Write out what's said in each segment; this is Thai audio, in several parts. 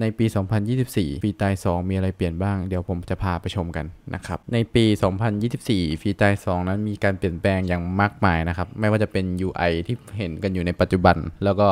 ในปี 2024 ฟีตาย2มีอะไรเปลี่ยนบ้าง เดี๋ยวผมจะพาไปชมกันนะครับ ในปี 2024 ฟีตาย2นั้นมีการเปลี่ยนแปลงอย่างมากมายนะครับ ไม่ว่าจะเป็น UI ที่เห็นกันอยู่ในปัจจุบัน แล้วก็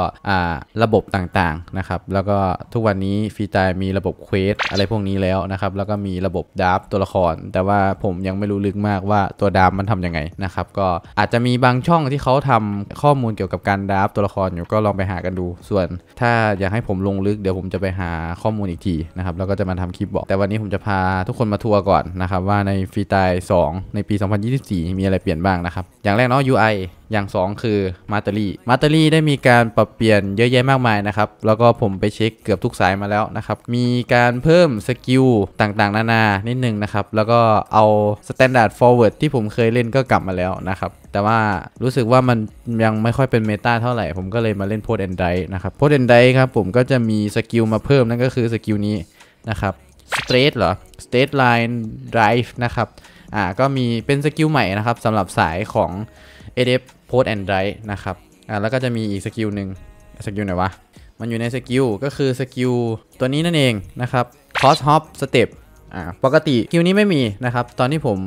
ระบบต่างๆนะครับ แล้วก็ทุกวันนี้ฟีตายมีระบบเควสอะไรพวกนี้แล้วนะครับ แล้วก็มีระบบดาร์ฟตัวละคร แต่ว่าผมยังไม่รู้ลึกมากว่าตัวดาร์ฟมันทํำยังไงนะครับ ก็อาจจะมีบางช่องที่เขาทำข้อมูลเกี่ยวกับการดาร์ฟตัวละครอยู่ก็ลองไปหากันดู ส่วน ถ้าอยากให้ผมลงลึก เดี๋ยวผมจะไปหาข้อมูลอีกทีนะครับแล้วก็จะมาทำคลิปบอก แต่วันนี้ผมจะพาทุกคนมาทัวร์ก่อนนะครับว่าในฟรีตายสในปี 2024 มีอะไรเปลี่ยนบ้างนะครับ อย่างแรกเนาะ UI อย่าง 2 คือมาตเตอรี่มาตเตอรี่ได้มีการปรับเปลี่ยนเยอะแยะมากมายนะครับ แล้วก็ผมไปเช็คเกือบทุกสายมาแล้วนะครับ มีการเพิ่มสกิลต่างๆ นานานิดนึงนะครับ แล้วก็เอาสแตนดาร์ดฟอร์เวิร์ดที่ผมเคยเล่นก็กลับมาแล้วนะครับ แต่ว่ารู้สึกว่ามันยังไม่ค่อยเป็นเมตาเท่าไหร่ ผมก็เลยมาเล่นโพดแอนไดนะครับ โพดแอนไดครับผมก็จะมีสกิลมาเพิ่มนั่นก็คือสกิลนี้นะครับ สเตรทเหรอ สเตรทไลน์ไดฟ์นะครับ อ่าก็มีเป็นสกิลใหม่นะครับสำหรับสายของเ d f Post and Drive นะครับอ่าแล้วก็จะมีอีกสกิลหนึ่งสกิลไหนวะ มันอยู่ในสกิลก็คือสกิลตัวนี้นั่นเองนะครับ Cross Hop Step อ่าปกติคิวนี้ไม่มีนะครับตอนที่ผม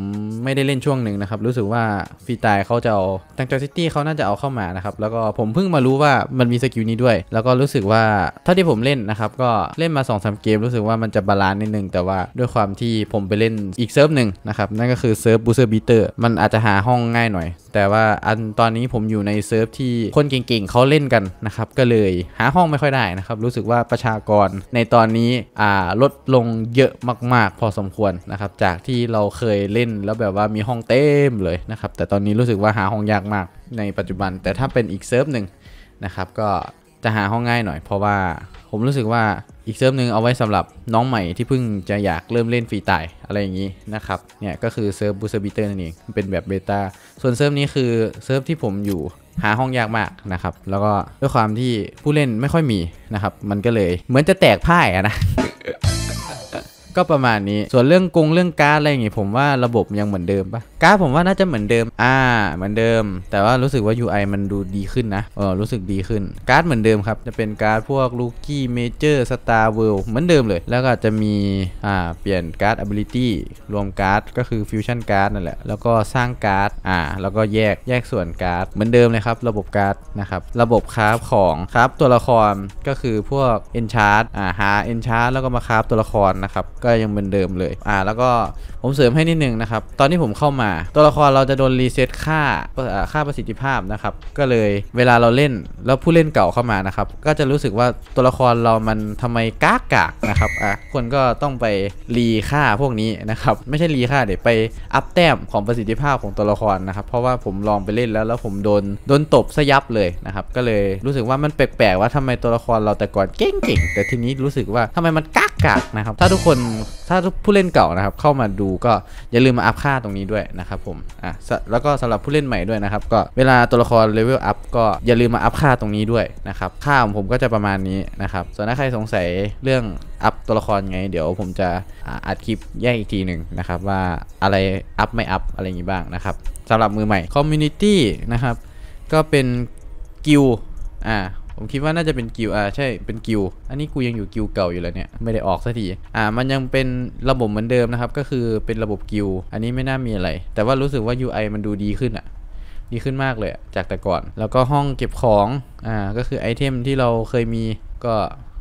ไม่ได้เล่นช่วงหนึ่งนะครับรู้สึกว่าฟรีตายเขาจะเอาตังจอซิตี้เขาน่าจะเอาเข้ามานะครับแล้วก็ผมเพิ่งมารู้ว่ามันมีสกิลนี้ด้วย แล้วก็รู้สึกว่าเท่าที่ผมเล่นนะครับก็เล่นมา2อสเกมรู้สึกว่ามันจะบาลานซ์นิดนึงแต่ว่าด้วยความที่ผมไปเล่นอีกเซิร์ฟหนึ่งนะครับนั่นก็คือเซิร์ฟบูเซอร์บีเตอร์มันอาจจะหาห้องง่ายหน่อย แต่ว่าอันตอนนี้ผมอยู่ในเซิร์ฟที่คนเก่งๆเขาเล่นกันนะครับก็เลยหาห้องไม่ค่อยได้นะครับรู้สึกว่าประชากรในตอนนี้ลดลงเยอะมากพอสมควรนะครับจากที่เราเคยเล่นแล้วแบบว่ามีห้องเต็มเลยนะครับแต่ตอนนี้รู้สึกว่าหาห้องยากมาก ในปัจจุบัน แต่ถ้าเป็นอีกเซิร์ฟหนึ่งนะครับก็จะหาห้องง่ายหน่อย เพราะว่าผมรู้สึกว่าอีกเซิร์ฟหนึ่งเอาไว้สำหรับน้องใหม่ที่เพิ่งจะอยากเริ่มเล่นฟรีตายอะไรอย่างนี้นะครับเนี่ยก็คือเซิร์ฟบูสบิเตอร์นั่นเองเป็นแบบเบต้าส่วนเซิร์ฟนี้คือเซิร์ฟที่ผมอยู่หาห้องยากมากนะครับ แล้วก็ด้วยความที่ผู้เล่นไม่ค่อยมีนะครับมันก็เลยเหมือนจะแตกพ่ายอะนะก็ประมาณนี้ส่วนเรื่องกงเรื่องการ์ดอะไรอย่างงี้ ผมว่าระบบยังเหมือนเดิมปะ การ์ดผมว่าน่าจะเหมือนเดิม อ่า เหมือนเดิม แต่ว่ารู้สึกว่า UI มันดูดีขึ้นนะ เออรู้สึกดีขึ้นการ์ดเหมือนเดิมครับ จะเป็นการ์ดพวกลูคี้เมเจอร์สตาร์เวิลด์เหมือนเดิมเลย แล้วก็จะมี อ่า เปลี่ยนการ์ด ability รวมการ์ดก็คือฟิวชั่นการ์ดนั่นแหละ แล้วก็สร้างการ์ด อ่า แล้วก็แยก แยกส่วนการ์ด เหมือนเดิมเลยครับ ระบบการ์ดนะครับ ระบบคราฟของครับตัวละคร ก็คือพวก enchant อ่า หา enchant แล้วก็มาคราฟตัวละครนะครับก็ยังเป็นเดิมเลย อ่า แล้วก็ผมเสริมให้นิดนึงนะครับ ตอนที่ผมเข้ามา ตัวละครเราจะโดนรีเซ็ตค่าค่าประสิทธิภาพนะครับ ก็เลยเวลาเราเล่น แล้วผู้เล่นเก่าเข้ามานะครับ ก็จะรู้สึกว่าตัวละครเรามันทำไมกากกากนะครับ อ่ะคนก็ต้องไปรีค่าพวกนี้นะครับ ไม่ใช่รีค่าเดี๋ยวไปอัพแต้มของประสิทธิภาพของตัวละครนะครับ เพราะว่าผมลองไปเล่นแล้วแล้วผม โดนโดนตบซะยับเลยนะครับ ก็เลยรู้สึกว่ามันแปลกๆว่าทำไมตัวละครเราแต่ก่อนเก่งๆ แต่ทีนี้รู้สึกว่าทำไมมันกากกากนะครับ ถ้าทุกคนถ้าผู้เล่นเก่านะครับเข้ามาดูก็อย่าลืมมาอัพค่าตรงนี้ด้วยนะครับผมอ่ะแล้วก็สำหรับผู้เล่นใหม่ด้วยนะครับก็เวลาตัวละครเลเวลอัพก็อย่าลืมมาอัพค่าตรงนี้ด้วยนะครับค่าของผมก็จะประมาณนี้นะครับ ส่วนถ้าใครสงสัยเรื่องอัพตัวละครไงเดี๋ยวผมจะอัดคลิปแยกอีกทีหนึ่งนะครับว่าอะไรอัพไม่อัพอะไรอย่างนี้บ้างนะครับสำหรับมือใหม่คอมมูนิตี้นะครับก็เป็นกิลอ่าผมคิดว่าน่าจะเป็นกิวอ่าใช่เป็นกิวอันนี้กูยังอยู่กิวเก่าอยู่แล้วเนี่ยไม่ได้ออกสักทีอ่า มันยังเป็นระบบเหมือนเดิมนะครับก็คือเป็นระบบกิวอันนี้ไม่น่ามีอะไร แต่ว่ารู้สึกว่า UI มันดูดีขึ้นอะดีขึ้นมากเลยจากแต่ก่อนแล้วก็ห้องเก็บของอ่าก็คือไอเทมที่เราเคยมีก็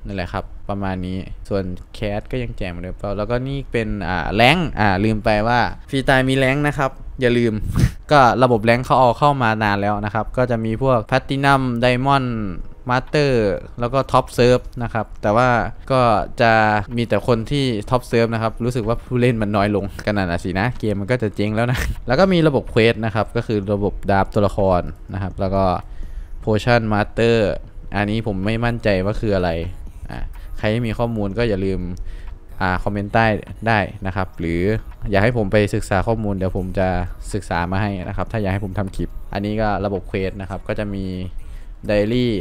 นั่นแหละครับประมาณนี้ส่วนแคสก็ยังแจมเหมือนเดิมแล้วก็นี่เป็นอ่าแรงอ่าลืมไปว่าฟรีตายมีแรงนะครับ อย่าลืมก็ระบบแรงเขาเอาเข้ามานานแล้วนะครับ ก็จะมีพวกแพตตินัมไดมอนด์มาสเตอร์แล้วก็ท็อปเซิร์ฟนะครับ แต่ว่าก็จะมีแต่คนที่ท็อปเซิร์ฟนะครับ รู้สึกว่าผู้เล่นมันน้อยลงกันน่ะสินะเกมมันก็จะเจ๊งแล้วนะ แล้วก็มีระบบเควสนะครับ ก็คือระบบดาบตัวละครนะครับ แล้วก็โพชั่นมาสเตอร์อันนี้ผมไม่มั่นใจว่าคืออะไรอ่าใครที่มีข้อมูลก็อย่าลืม อ่าคอมเมนต์ใต้ได้นะครับ หรืออยากให้ผมไปศึกษาข้อมูล เดี๋ยวผมจะศึกษามาให้นะครับ ถ้าอยากให้ผมทำคลิป อันนี้ก็ระบบเควสนะครับก็จะมีไดอารี่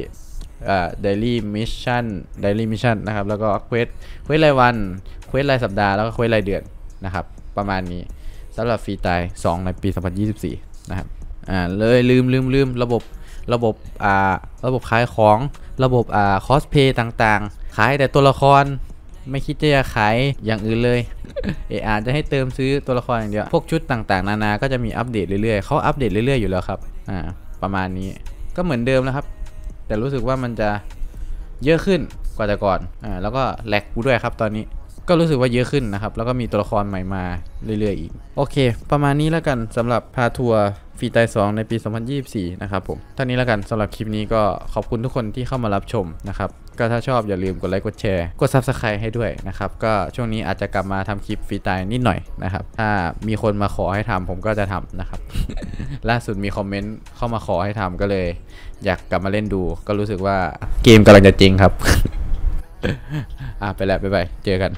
เดลี่มิชชั่นเดลี่มิชชั่นนะครับ แล้วก็เควสเควสรายวันเควสรายสัปดาห์ แล้วก็เควสรายเดือนนะครับ ประมาณนี้สำหรับฟรีตาย 2ในปี2024นะครับ อ่า เลยลืมลืมลืมระบบ ระบบ อ่า ระบบขายของ ระบบ อ่า คอสเพย์ต่างๆขายแต่ตัวละคร ไม่คิดจะขายอย่างอื่นเลยเออาจจะให้เติมซื้อตัวละครอย่างเดียว พวกชุดต่างๆนานา ก็จะมีอัปเดตเรื่อยๆเขาอัปเดตเรื่อยๆอยู่แล้วครับ อ่า ประมาณนี้ก็เหมือนเดิมนะครับแต่รู้สึกว่ามันจะเยอะขึ้นกว่าแต่ก่อน อ่า แล้วก็แลกกูด้วยครับ ตอนนี้ก็รู้สึกว่าเยอะขึ้นนะครับ แล้วก็มีตัวละครใหม่มาเรื่อย ๆ อีก โอเค ประมาณนี้แล้วกันสำหรับพาทัวร์ฟรีไตสองในปี 2024นะครับผมท่านี้แล้วกันสำหรับคลิปนี้ก็ขอบคุณทุกคนที่เข้ามารับชมนะครับก็ถ้าชอบอย่าลืมกดไลค์กดแชร์กด Subscribe ให้ด้วยนะครับ ก็ช่วงนี้อาจจะกลับมาทำคลิปฟรีตล์นิดหน่อยนะครับ ถ้ามีคนมาขอให้ทำผมก็จะทำนะครับ ล่าสุดมีคอมเมนต์เข้ามาขอให้ทำก็เลย อยากกลับมาเล่นดูก็รู้สึกว่าเกมกำลังจะจริงครับ อ่ะไปแล้วบ๊ายบายเจอกัน